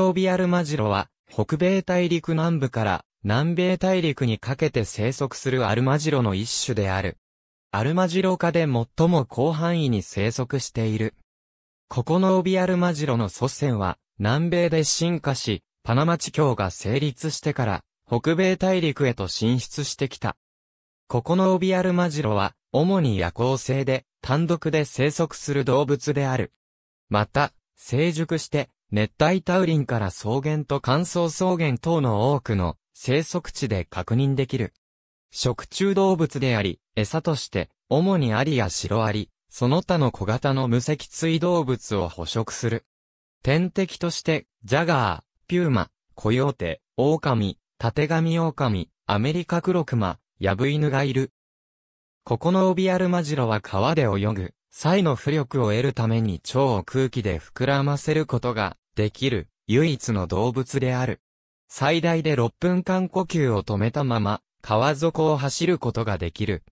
オビアルマジロは、北米大陸南部から南米大陸にかけて生息するアルマジロの一種である。アルマジロ科で最も広範囲に生息している。ここのオビアルマジロの祖先は、南米で進化し、パナマ地峡が成立してから、北米大陸へと進出してきた。ここのオビアルマジロは、主に夜行性で、単独で生息する動物である。また、成熟して、熱帯タウリンから草原と乾燥草原等の多くの生息地で確認できる。食虫動物であり、餌として、主にアリやシロアリ、その他の小型の無脊椎動物を捕食する。天敵として、ジャガー、ピューマ、コヨーテ、オオカミ、タテガミオオカミ、アメリカクロクマ、ヤブイヌがいる。ここのオビアルマジロは川で泳ぐ、際の浮力を得るために腸を空気で膨らませることができる唯一の動物である。最大で6分間呼吸を止めたまま、川底を走ることができる。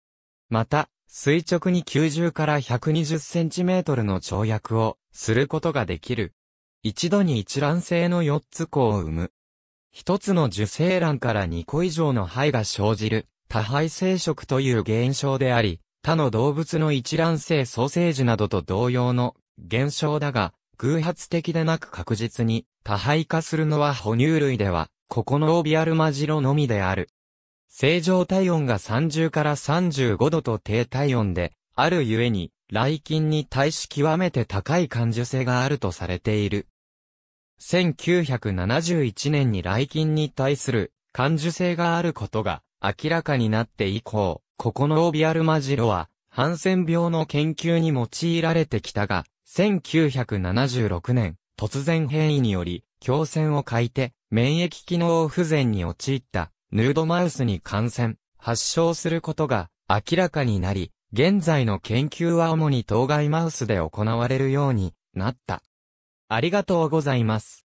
また、垂直に90から120センチメートルの跳躍をすることができる。一度に一卵性の4つ子を産む。一つの受精卵から2個以上の胚が生じる多胚生殖という現象であり、他の動物の一卵性ソーセージなどと同様の現象だが、偶発的でなく確実に多配化するのは哺乳類では、ここのオービアルマジロのみである。正常体温が30から35度と低体温で、あるゆえに、雷菌に対し極めて高い感受性があるとされている。1971年に雷菌に対する感受性があることが明らかになって以降、ここのオービアルマジロは、ハンセン病の研究に用いられてきたが、1976年、突然変異により、強戦を欠いて、免疫機能不全に陥った、ヌードマウスに感染、発症することが明らかになり、現在の研究は主に当該マウスで行われるようになった。ありがとうございます。